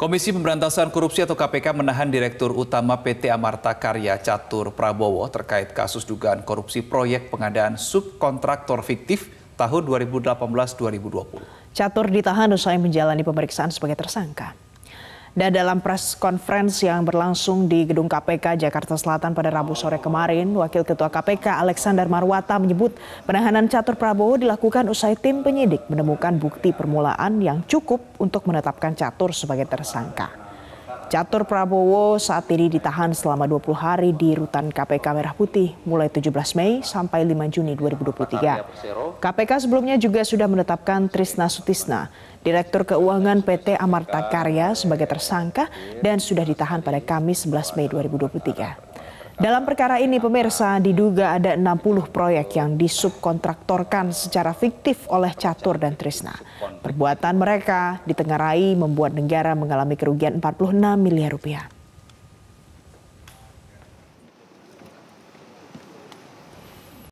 Komisi Pemberantasan Korupsi atau KPK menahan Direktur Utama PT Amarta Karya Catur Prabowo terkait kasus dugaan korupsi proyek pengadaan subkontraktor fiktif tahun 2018-2020. Catur ditahan usai menjalani pemeriksaan sebagai tersangka. Dan dalam press conference yang berlangsung di Gedung KPK Jakarta Selatan pada Rabu sore kemarin, Wakil Ketua KPK Alexander Marwata menyebut penahanan Catur Prabowo dilakukan usai tim penyidik menemukan bukti permulaan yang cukup untuk menetapkan Catur sebagai tersangka. Catur Prabowo saat ini ditahan selama 20 hari di rutan KPK Merah Putih mulai 17 Mei sampai 5 Juni 2023. Ya, KPK sebelumnya juga sudah menetapkan Trisna Sutisna, Direktur Keuangan PT Amarta Karya sebagai tersangka dan sudah ditahan pada Kamis 11 Mei 2023. Dalam perkara ini pemirsa diduga ada 60 proyek yang disubkontraktorkan secara fiktif oleh Catur dan Trisna. Perbuatan mereka ditengarai membuat negara mengalami kerugian 46 miliar rupiah.